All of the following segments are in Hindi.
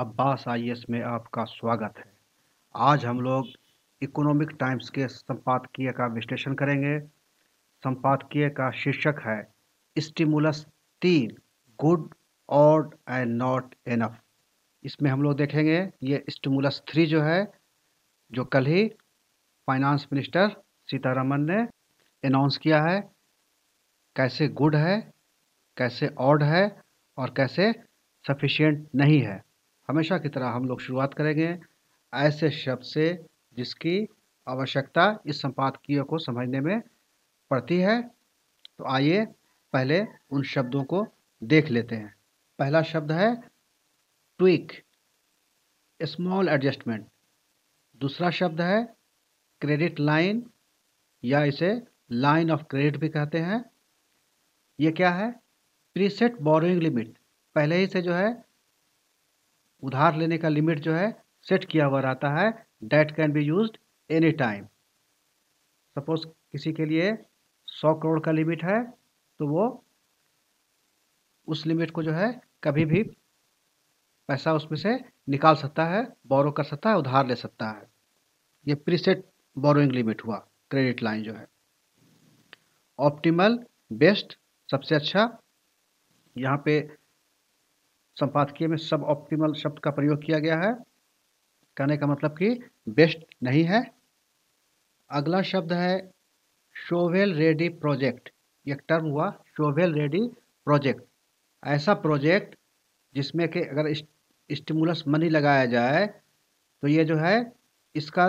अब्बास आई में आपका स्वागत है आज हम लोग इकोनॉमिक टाइम्स के संपादकीय का विश्लेषण करेंगे संपादकीय का शीर्षक है स्टिमुलस तीन गुड और एंड नॉट एनफ इसमें हम लोग देखेंगे ये स्टिमुलस थ्री जो है जो कल ही फाइनेंस मिनिस्टर सीतारमन ने अनाउंस किया है कैसे गुड है कैसे ऑड है और कैसे सफिशिएंट नहीं है हमेशा की तरह हम लोग शुरुआत करेंगे ऐसे शब्द से जिसकी आवश्यकता इस संपादकीय को समझने में पड़ती है तो आइए पहले उन शब्दों को देख लेते हैं पहला शब्द है ट्विक स्मॉल एडजस्टमेंट दूसरा शब्द है क्रेडिट लाइन या इसे लाइन ऑफ क्रेडिट भी कहते हैं ये क्या है प्रीसेट बोरोइंग लिमिट पहले ही से जो है उधार लेने का लिमिट जो है सेट किया हुआ रहता है that can be use any time suppose किसी के लिए सौ करोड़ का लिमिट है तो वो उस लिमिट को जो है कभी भी पैसा उसमें से निकाल सकता है बोरो कर सकता है उधार ले सकता है ये प्रीसेट बोरोइंग लिमिट हुआ क्रेडिट लाइन जो है ऑप्टिमल बेस्ट सबसे अच्छा यहाँ पे संपादकीय में सब ऑप्टिमल शब्द का प्रयोग किया गया है कहने का मतलब कि बेस्ट नहीं है अगला शब्द है शोवेल रेडी प्रोजेक्ट एक टर्म हुआ शोवेल रेडी प्रोजेक्ट ऐसा प्रोजेक्ट जिसमें कि अगर स्टिमुलस मनी लगाया जाए तो ये जो है इसका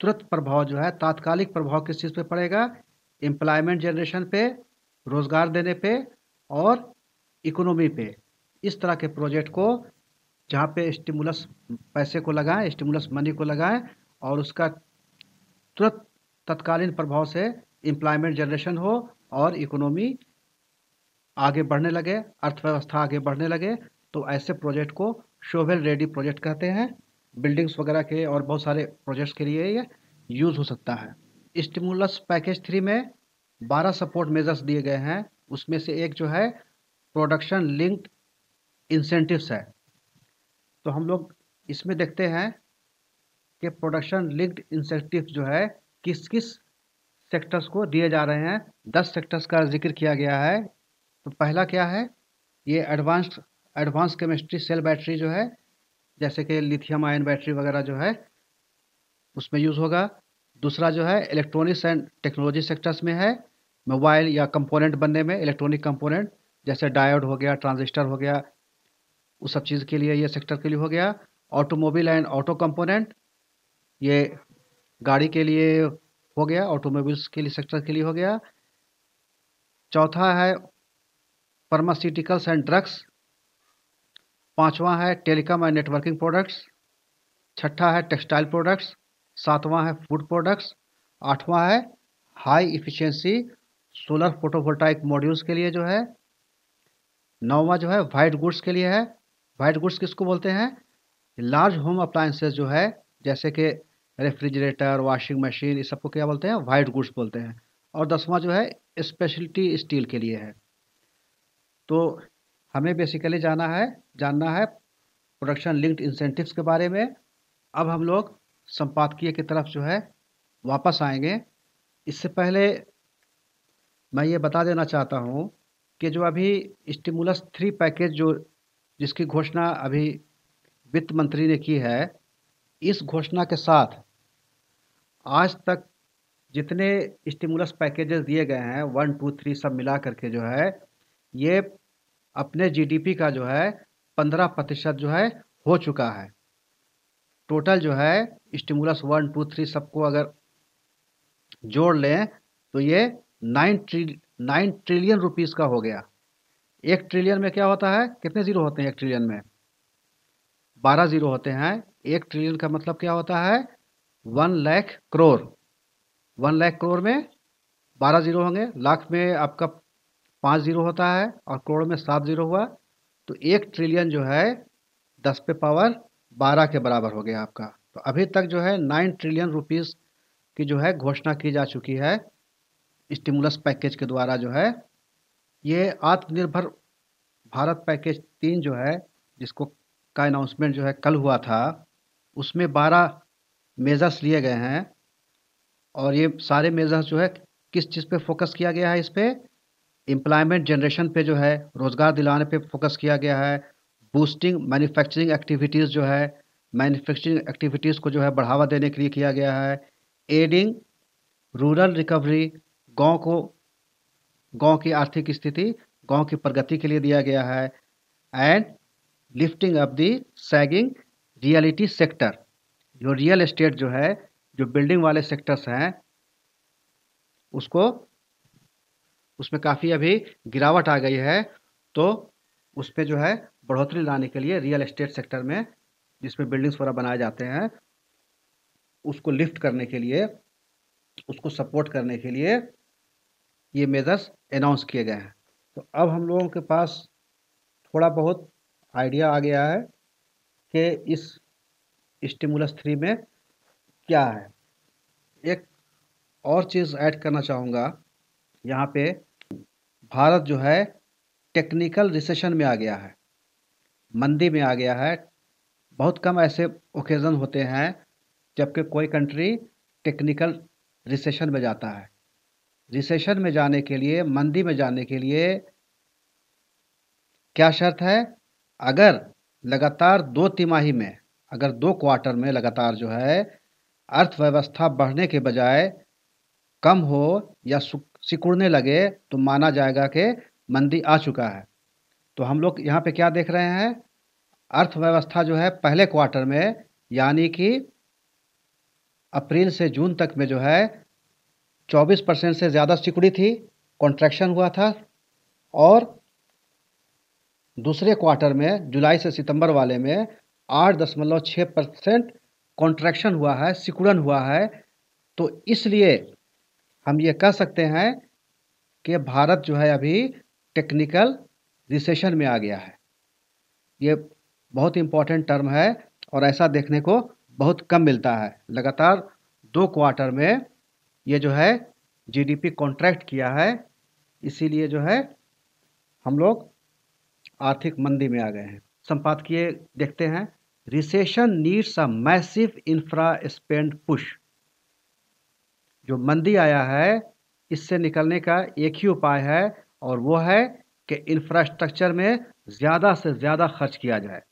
तुरंत प्रभाव जो है तात्कालिक प्रभाव किस चीज़ पे पड़ेगा एम्प्लॉयमेंट जनरेशन पे रोज़गार देने पे और इकोनॉमी पे इस तरह के प्रोजेक्ट को जहाँ पे स्टिमुलस पैसे को लगाएं स्टिमुलस मनी को लगाएं और उसका तुरंत तत्कालीन प्रभाव से एम्प्लॉयमेंट जनरेशन हो और इकोनॉमी आगे बढ़ने लगे अर्थव्यवस्था आगे बढ़ने लगे तो ऐसे प्रोजेक्ट को शोवेल रेडी प्रोजेक्ट कहते हैं बिल्डिंग्स वगैरह के और बहुत सारे प्रोजेक्ट्स के लिए ये यूज़ हो सकता है स्टिमुलस पैकेज थ्री में बारह सपोर्ट मेजर्स दिए गए हैं उसमें से एक जो है प्रोडक्शन लिंक्ड इंसेंटिव्स है तो हम लोग इसमें देखते हैं कि प्रोडक्शन लिंक्ड इंसेंटिव जो है किस किस सेक्टर्स को दिए जा रहे हैं दस सेक्टर्स का जिक्र किया गया है तो पहला क्या है ये advance advance chemistry cell battery जो है जैसे कि लिथियम आयन बैटरी वगैरह जो है उसमें यूज़ होगा दूसरा जो है इलेक्ट्रॉनिक्स एंड टेक्नोलॉजी सेक्टर्स में है मोबाइल या कंपोनेंट बनने में इलेक्ट्रॉनिक कंपोनेंट जैसे डायोड हो गया ट्रांजिस्टर हो गया उस सब चीज़ के लिए ये सेक्टर के लिए हो गया ऑटोमोबाइल एंड ऑटो कंपोनेंट ये गाड़ी के लिए हो गया ऑटोमोबाइल्स के लिए सेक्टर के लिए हो गया चौथा है फार्मास्यूटिकल्स एंड ड्रग्स पांचवा है टेलीकॉम एंड नेटवर्किंग प्रोडक्ट्स छठा है टेक्सटाइल प्रोडक्ट्स सातवां है फूड प्रोडक्ट्स आठवां है high efficiency solar photovoltaic modules के लिए जो है नौवां जो है वाइट गुड्स के लिए है वाइट गुड्स किसको बोलते हैं लार्ज होम अप्लायंसेज जो है जैसे कि रेफ्रिजरेटर वॉशिंग मशीन इस सबको क्या बोलते हैं वाइट गुड्स बोलते हैं और दसवां जो है स्पेशलिटी स्टील के लिए है तो हमें बेसिकली जाना है जानना है प्रोडक्शन लिंक्ड इंसेंटिव्स के बारे में अब हम लोग संपादकीय की तरफ जो है वापस आएंगे इससे पहले मैं ये बता देना चाहता हूँ कि जो अभी स्टिमुलस थ्री पैकेज जो जिसकी घोषणा अभी वित्त मंत्री ने की है इस घोषणा के साथ आज तक जितने स्टिमुलस पैकेजेस दिए गए हैं वन टू थ्री सब मिला करके जो है ये अपने जीडीपी का जो है पंद्रह प्रतिशत जो है हो चुका है टोटल जो है स्टिमुलस वन टू थ्री सबको अगर जोड़ लें तो ये nine three nine trillion rupees का हो गया एक ट्रिलियन में क्या होता है कितने ज़ीरो होते हैं एक ट्रिलियन में बारह ज़ीरो होते हैं एक ट्रिलियन का मतलब क्या होता है वन लाख करोड़ वन लाख करोड़ में बारह ज़ीरो होंगे लाख में आपका पाँच ज़ीरो होता है और करोड़ में सात ज़ीरो हुआ तो एक ट्रिलियन जो है दस पे पावर बारह के बराबर हो गया आपका तो अभी तक जो है नाइन ट्रिलियन रुपीज़ की जो है घोषणा की जा चुकी है स्टिमुलस पैकेज के द्वारा जो है ये आत्मनिर्भर भारत पैकेज तीन जो है जिसको का अनाउंसमेंट जो है कल हुआ था उसमें बारह मेजर्स लिए गए हैं और ये सारे मेजर्स जो है किस चीज़ पे फोकस किया गया है इस पर एम्प्लॉयमेंट जनरेशन पे जो है रोज़गार दिलाने पे फोकस किया गया है बूस्टिंग मैन्युफैक्चरिंग एक्टिविटीज़ जो है मैन्युफैक्चरिंग एक्टिविटीज़ को जो है बढ़ावा देने के लिए किया गया है एडिंग रूरल रिकवरी गांव को गांव की आर्थिक स्थिति गांव की प्रगति के लिए दिया गया है and lifting up the sagging reality sector जो रियल एस्टेट जो है जो बिल्डिंग वाले सेक्टर्स हैं उसको उसमें काफ़ी अभी गिरावट आ गई है तो उस पर जो है बढ़ोतरी लाने के लिए रियल एस्टेट सेक्टर में जिसमें बिल्डिंग्स वगैरह बनाए जाते हैं उसको लिफ्ट करने के लिए उसको सपोर्ट करने के लिए ये मेजर्स अनाउंस किए गए हैं तो अब हम लोगों के पास थोड़ा बहुत आइडिया आ गया है कि इस स्टिमुलस थ्री में क्या है एक और चीज़ ऐड करना चाहूँगा यहाँ पे भारत जो है टेक्निकल रिसेशन में आ गया है मंदी में आ गया है बहुत कम ऐसे ओकेज़न होते हैं जबकि कोई कंट्री टेक्निकल रिसेशन में जाता है रिसेशन में जाने के लिए मंदी में जाने के लिए क्या शर्त है अगर लगातार दो तिमाही में अगर दो क्वार्टर में लगातार जो है अर्थव्यवस्था बढ़ने के बजाय कम हो या सिकुड़ने लगे तो माना जाएगा कि मंदी आ चुका है तो हम लोग यहाँ पे क्या देख रहे हैं अर्थव्यवस्था जो है पहले क्वार्टर में यानी कि अप्रैल से जून तक में जो है 24 परसेंट से ज़्यादा सिकुड़ी थी कॉन्ट्रैक्शन हुआ था और दूसरे क्वार्टर में जुलाई से सितंबर वाले में आठ दशमलव छः परसेंट कॉन्ट्रैक्शन हुआ है सिकुड़न हुआ है तो इसलिए हम ये कह सकते हैं कि भारत जो है अभी टेक्निकल रिसेशन में आ गया है ये बहुत इम्पॉर्टेंट टर्म है और ऐसा देखने को बहुत कम मिलता है लगातार दो क्वार्टर में ये जो है जीडीपी कॉन्ट्रैक्ट किया है इसीलिए जो है हम लोग आर्थिक मंदी में आ गए हैं संपादकीय देखते हैं recession needs a massive infra spend push जो मंदी आया है इससे निकलने का एक ही उपाय है और वो है कि इंफ्रास्ट्रक्चर में ज़्यादा से ज़्यादा खर्च किया जाए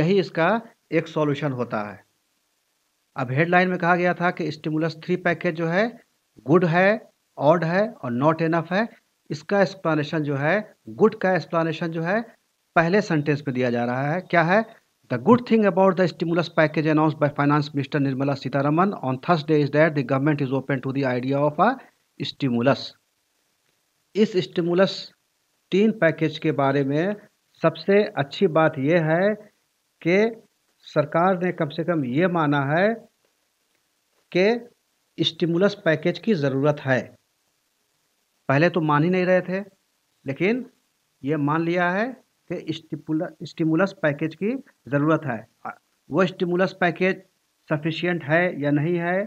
यही इसका एक सॉल्यूशन होता है अब हेडलाइन में कहा गया था कि स्टिमुलस थ्री पैकेज जो है गुड है ऑड है और नॉट एनफ है इसका एक्सप्लानेशन जो है गुड का एक्सप्लानेशन जो है पहले सेंटेंस में दिया जा रहा है क्या है the good thing about the stimulus package announce by finance minister Nirmala Sitharaman on Thursday is that the government is open to the idea of a stimulus इस स्टिमुलस तीन पैकेज के बारे में सबसे अच्छी बात यह है कि सरकार ने कम से कम ये माना है कि स्टिमुलस पैकेज की ज़रूरत है पहले तो मान ही नहीं रहे थे लेकिन ये मान लिया है कि स्टिमुलस पैकेज की ज़रूरत है वो स्टिमुलस पैकेज सफिशियंट है या नहीं है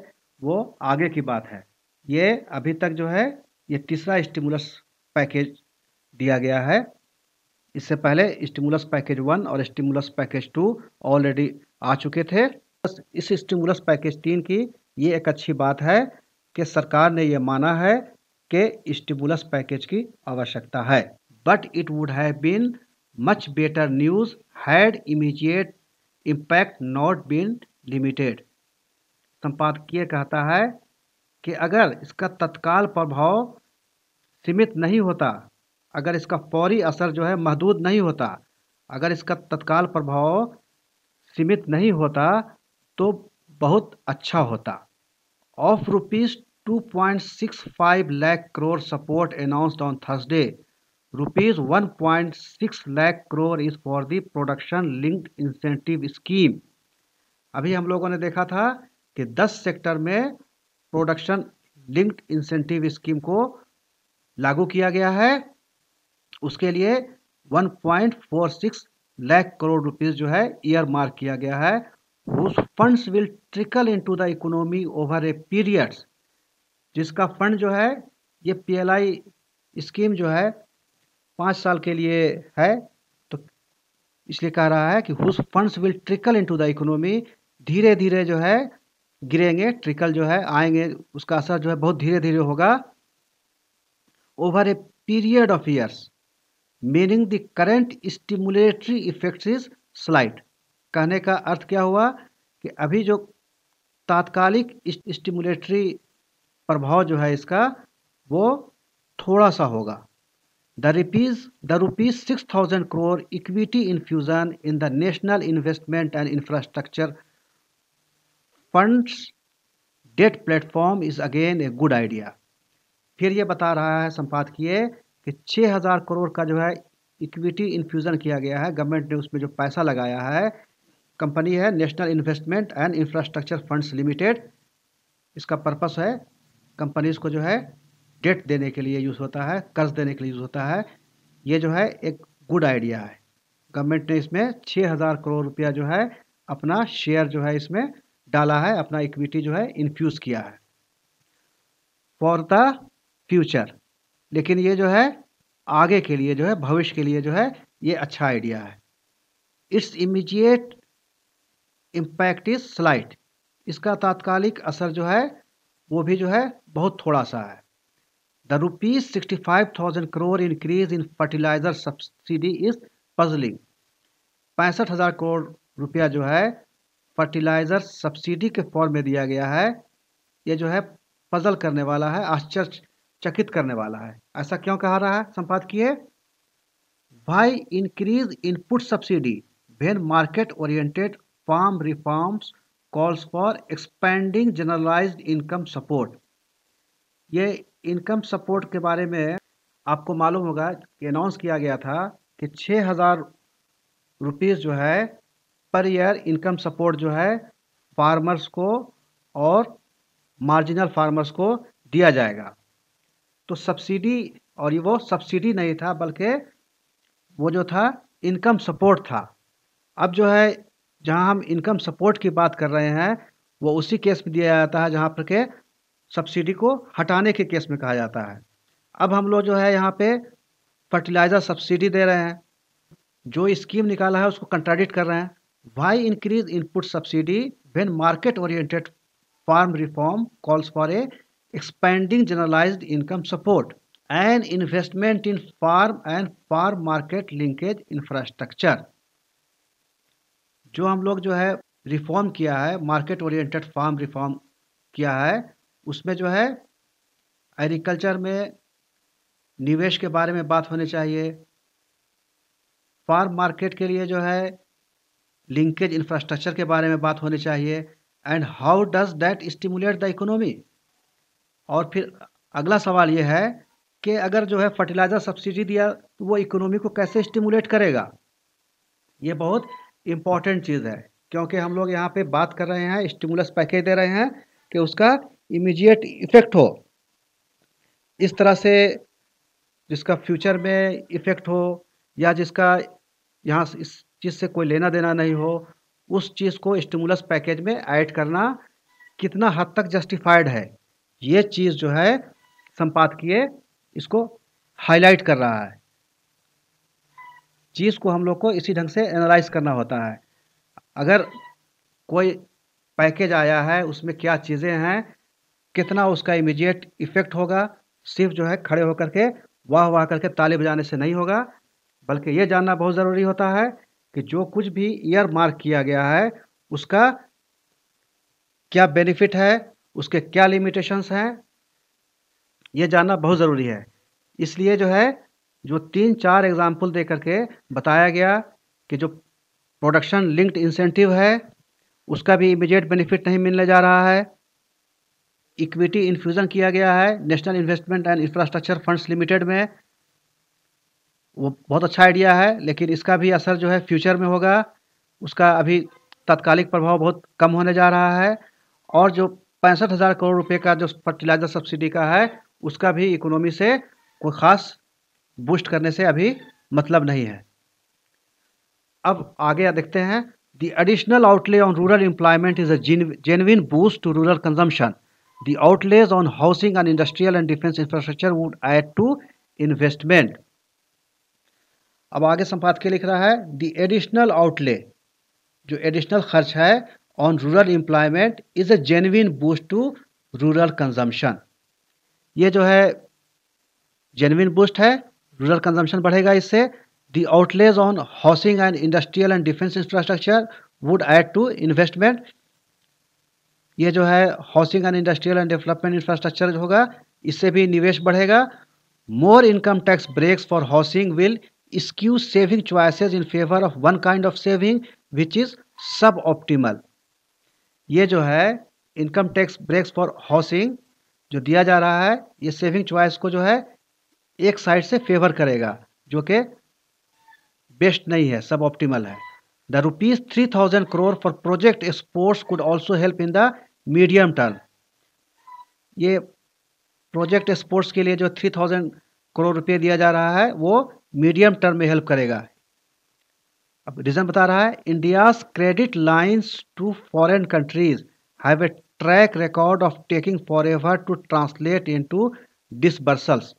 वो आगे की बात है ये अभी तक जो है ये तीसरा स्टिमुलस पैकेज दिया गया है इससे पहले स्टिमुलस पैकेज वन और स्टिमुलस पैकेज टू ऑलरेडी आ चुके थे बस इस स्टिमुलस पैकेज तीन की ये एक अच्छी बात है कि सरकार ने यह माना है कि स्टिमुलस पैकेज की आवश्यकता है but it would have been much better news had immediate impact not been limited संपादकीय कहता है कि अगर इसका तत्काल प्रभाव सीमित नहीं होता अगर इसका फौरी असर जो है महदूद नहीं होता अगर इसका तत्काल प्रभाव सीमित नहीं होता तो बहुत अच्छा होता of rupees two point six five lakh crore support announced on Thursday rupees one point six lakh crore is for the production linked incentive scheme अभी हम लोगों ने देखा था कि दस सेक्टर में प्रोडक्शन लिंक्ड इंसेंटिव स्कीम को लागू किया गया है उसके लिए 1.46 लाख करोड़ रुपीस जो है ईयर मार्क किया गया है उस funds will trickle into the economy over a periods जिसका फंड जो है ये पीएलआई स्कीम जो है पाँच साल के लिए है तो इसलिए कह रहा है कि whose funds will trickle into the economy धीरे धीरे जो है गिरेंगे ट्रिकल जो है आएंगे उसका असर जो है बहुत धीरे धीरे होगा over a period of years meaning the current stimulatory effect is slight कहने का अर्थ क्या हुआ कि अभी जो तात्कालिक स्टिमुलेटरी प्रभाव जो है इसका वो थोड़ा सा होगा the rupees the rupees six thousand crore equity infusion in the national investment and infrastructure funds debt platform is again a good idea फिर ये बता रहा है संपादकीय कि छः हज़ार करोड़ का जो है इक्विटी इन्फ्यूज़न किया गया है गवर्नमेंट ने उसमें जो पैसा लगाया है कंपनी है national investment and infrastructure funds limited इसका पर्पस है कंपनीज को जो है डेट देने के लिए यूज़ होता है कर्ज देने के लिए यूज़ होता है ये जो है एक गुड आइडिया है गवर्नमेंट ने इसमें छः हज़ार करोड़ रुपया जो है अपना शेयर जो है इसमें डाला है अपना इक्विटी जो है इन्फ्यूज़ किया है फॉर द फ्यूचर लेकिन ये जो है आगे के लिए जो है भविष्य के लिए जो है ये अच्छा आइडिया है its immediate impact is slight इसका तात्कालिक असर जो है वो भी जो है बहुत थोड़ा सा है the rupees sixty five thousand crore increase in fertiliser subsidy is puzzling पैंसठ हज़ार करोड़ रुपया जो है फर्टिलाइज़र सब्सिडी के फॉर्म में दिया गया है ये जो है पजल करने वाला है आश्चर्य चकित करने वाला है ऐसा क्यों कहा रहा है संपादकीय भाई increase input subsidy when market oriented farm reforms calls for expending generalised income support ये इनकम सपोर्ट के बारे में आपको मालूम होगा कि अनाउंस किया गया था कि छः हज़ार रुपीज़ जो है पर ईयर इनकम सपोर्ट जो है फार्मर्स को और मार्जिनल फार्मर्स को दिया जाएगा तो सब्सिडी और ये वो सब्सिडी नहीं था बल्कि वो जो था इनकम सपोर्ट था अब जो है जहां हम इनकम सपोर्ट की बात कर रहे हैं वो उसी केस में दिया जाता है जहां पर के सब्सिडी को हटाने के केस में कहा जाता है अब हम लोग जो है यहाँ पे फर्टिलाइज़र सब्सिडी दे रहे हैं जो स्कीम निकाला है उसको कंट्राडिक्ट कर रहे हैं why increase input subsidy when market oriented farm reform calls for a expanding generalized income support and investment in farm and farm market linkage infrastructure जो हम लोग जो है रिफॉर्म किया है मार्केट ओरिएंटेड फार्म रिफॉर्म किया है उसमें जो है एग्रीकल्चर में निवेश के बारे में बात होनी चाहिए फार्म मार्केट के लिए जो है लिंकेज इंफ्रास्ट्रक्चर के बारे में बात होनी चाहिए and how does that stimulate the economy और फिर अगला सवाल ये है कि अगर जो है फर्टिलाइज़र सब्सिडी दिया तो वो इकोनॉमी को कैसे स्टिमुलेट करेगा ये बहुत इम्पॉर्टेंट चीज़ है क्योंकि हम लोग यहाँ पे बात कर रहे हैं स्टिमुलस पैकेज दे रहे हैं कि उसका इमीडिएट इफेक्ट हो इस तरह से जिसका फ्यूचर में इफेक्ट हो या जिसका यहाँ इस चीज़ से कोई लेना देना नहीं हो उस चीज़ को स्टिमुलस पैकेज में ऐड करना कितना हद तक जस्टिफाइड है ये चीज़ जो है संपादकीय इसको हाईलाइट कर रहा है चीज़ को हम लोग को इसी ढंग से एनालाइज करना होता है अगर कोई पैकेज आया है उसमें क्या चीज़ें हैं कितना उसका इमीडिएट इफ़ेक्ट होगा सिर्फ जो है खड़े होकर के वाह वाह करके ताली बजाने से नहीं होगा बल्कि ये जानना बहुत ज़रूरी होता है कि जो कुछ भी ईयर मार्क किया गया है उसका क्या बेनिफिट है उसके क्या लिमिटेशंस हैं ये जानना बहुत ज़रूरी है इसलिए जो है जो तीन चार एग्जाम्पल दे करके बताया गया कि जो प्रोडक्शन लिंक्ड इंसेंटिव है उसका भी इमीडिएट बेनिफिट नहीं मिलने जा रहा है इक्विटी इन्फ्यूज़न किया गया है national investment and infrastructure funds limited में वो बहुत अच्छा आइडिया है लेकिन इसका भी असर जो है फ्यूचर में होगा उसका अभी तात्कालिक प्रभाव बहुत कम होने जा रहा है और जो पैंसठ हज़ार करोड़ रुपए का जो फर्टिलाइजर सब्सिडी का है उसका भी इकोनॉमी से कोई ख़ास बूस्ट करने से अभी मतलब नहीं है अब आगे देखते हैं the additional outlay on rural employment is a boost to rural consumption the outlays on housing and industrial and defence infrastructure would add to investment अब आगे संपाद के लिख रहा है द एडिशनल आउटले जो एडिशनल खर्च है on rural employment is a genuine boost to rural consumption ये जो है जेनविन बूस्ट है रूरल कंजम्पशन बढ़ेगा इससे the outlays on housing and industrial and defence infrastructure would add to investment ये जो है housing and industrial and development infrastructure होगा इससे भी निवेश बढ़ेगा more income tax breaks for housing will skew saving choices in favour of one kind of saving which is sub optimal ये जो है income tax breaks for housing जो दिया जा रहा है ये सेविंग च्वाइस को जो है एक साइड से फेवर करेगा जो कि बेस्ट नहीं है सब ऑप्टिमल है the rupees three thousand crore for project exports could also help in the medium term ये प्रोजेक्ट एक्सपोर्ट्स के लिए जो थ्री थाउजेंड करोड़ रुपये दिया जा रहा है वो मीडियम टर्म में हेल्प करेगा अब रीजन बता रहा है India's credit lines to foreign countries have a track record of taking forever to translate into disbursals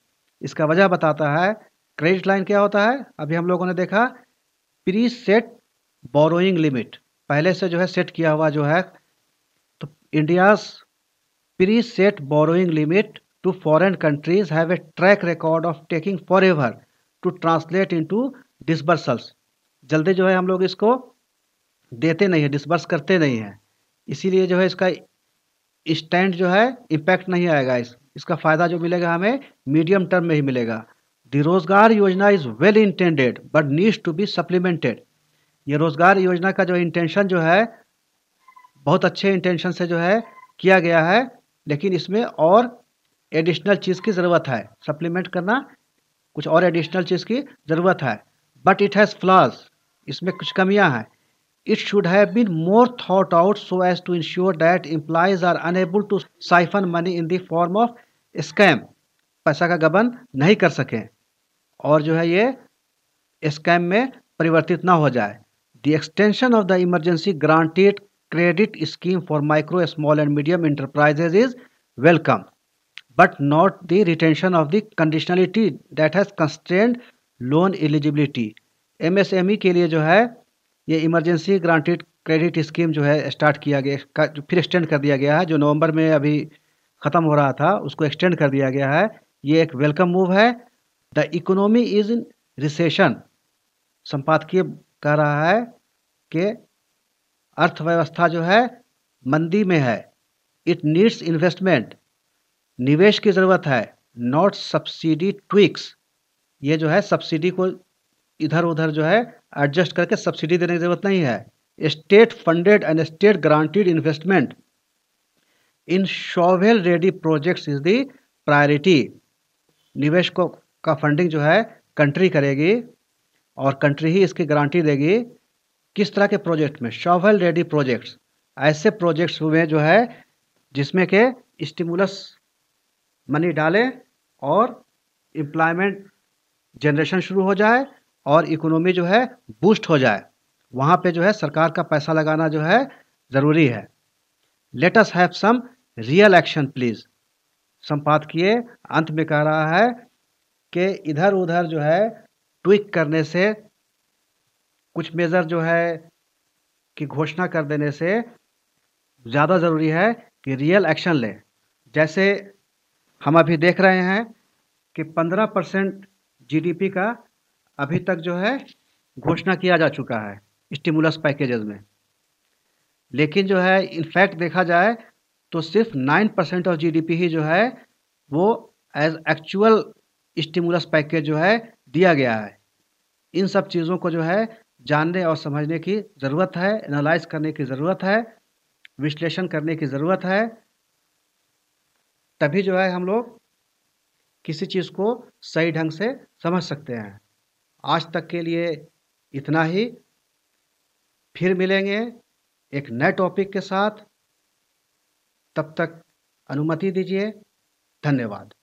इसका वजह बताता है क्रेडिट लाइन क्या होता है अभी हम लोगों ने देखा प्री सेट बोरोइंग लिमिट पहले से जो है सेट किया हुआ जो है तो India's preset borrowing limit to foreign countries have a track record of taking forever to translate into disbursals जल्दी जो है हम लोग इसको देते नहीं है डिसबर्स करते नहीं हैं इसीलिए जो है इसका स्टैंड जो है इम्पैक्ट नहीं आएगा इस इसका फ़ायदा जो मिलेगा हमें मीडियम टर्म में ही मिलेगा the Rozgar Yojana is well intended but needs to be supplemented ये रोज़गार योजना का जो इंटेंशन जो है बहुत अच्छे इंटेंशन से जो है किया गया है लेकिन इसमें और एडिशनल चीज़ की ज़रूरत है सप्लीमेंट करना कुछ और एडिशनल चीज़ की ज़रूरत है बट इट हैज़ फ्लॉज इसमें कुछ कमियां हैं it should have been more thought out so as to ensure that employees are unable to siphon money in the form of scam पैसा का गबन नहीं कर सकें और जो है ये स्कैम में परिवर्तित ना हो जाए the extension of the emergency granted credit scheme for micro small and medium enterprises is welcome but not the retention of the conditionality that has constant loan eligibility MSME e के लिए जो है ये इमरजेंसी ग्रांटेड क्रेडिट स्कीम जो है स्टार्ट किया गया फिर एक्सटेंड कर दिया गया है जो नवंबर में अभी ख़त्म हो रहा था उसको एक्सटेंड कर दिया गया है ये एक वेलकम मूव है the economy is in recession संपादकीय कह रहा है कि अर्थव्यवस्था जो है मंदी में है इट नीड्स इन्वेस्टमेंट निवेश की ज़रूरत है नॉट सब्सिडी ट्विक्स ये जो है सब्सिडी को इधर उधर जो है एडजस्ट करके सब्सिडी देने की जरूरत नहीं है state funded and state granted investment in shovel ready projects is the priority निवेश को का फंडिंग जो है कंट्री करेगी और कंट्री ही इसकी गारंटी देगी किस तरह के प्रोजेक्ट में शॉवेल रेडी प्रोजेक्ट्स ऐसे प्रोजेक्ट्स में जो है जिसमें के स्टिमुलस मनी डालें और एम्प्लॉयमेंट जनरेशन शुरू हो जाए और इकोनॉमी जो है बूस्ट हो जाए वहाँ पे जो है सरकार का पैसा लगाना जो है ज़रूरी है let us have some real action please किए अंत में कह रहा है कि इधर उधर जो है ट्विक करने से कुछ मेज़र जो है कि घोषणा कर देने से ज़्यादा ज़रूरी है कि रियल एक्शन लें जैसे हम अभी देख रहे हैं कि 15 परसेंट जी का अभी तक जो है घोषणा किया जा चुका है स्टिमुलस पैकेजेस में लेकिन जो है इनफैक्ट देखा जाए तो सिर्फ नाइन परसेंट ऑफ जीडीपी ही जो है वो एज एक्चुअल स्टिमुलस पैकेज जो है दिया गया है इन सब चीज़ों को जो है जानने और समझने की ज़रूरत है एनालाइज करने की ज़रूरत है विश्लेषण करने की ज़रूरत है तभी जो है हम लोग किसी चीज़ को सही ढंग से समझ सकते हैं आज तक के लिए इतना ही फिर मिलेंगे एक नए टॉपिक के साथ तब तक अनुमति दीजिए धन्यवाद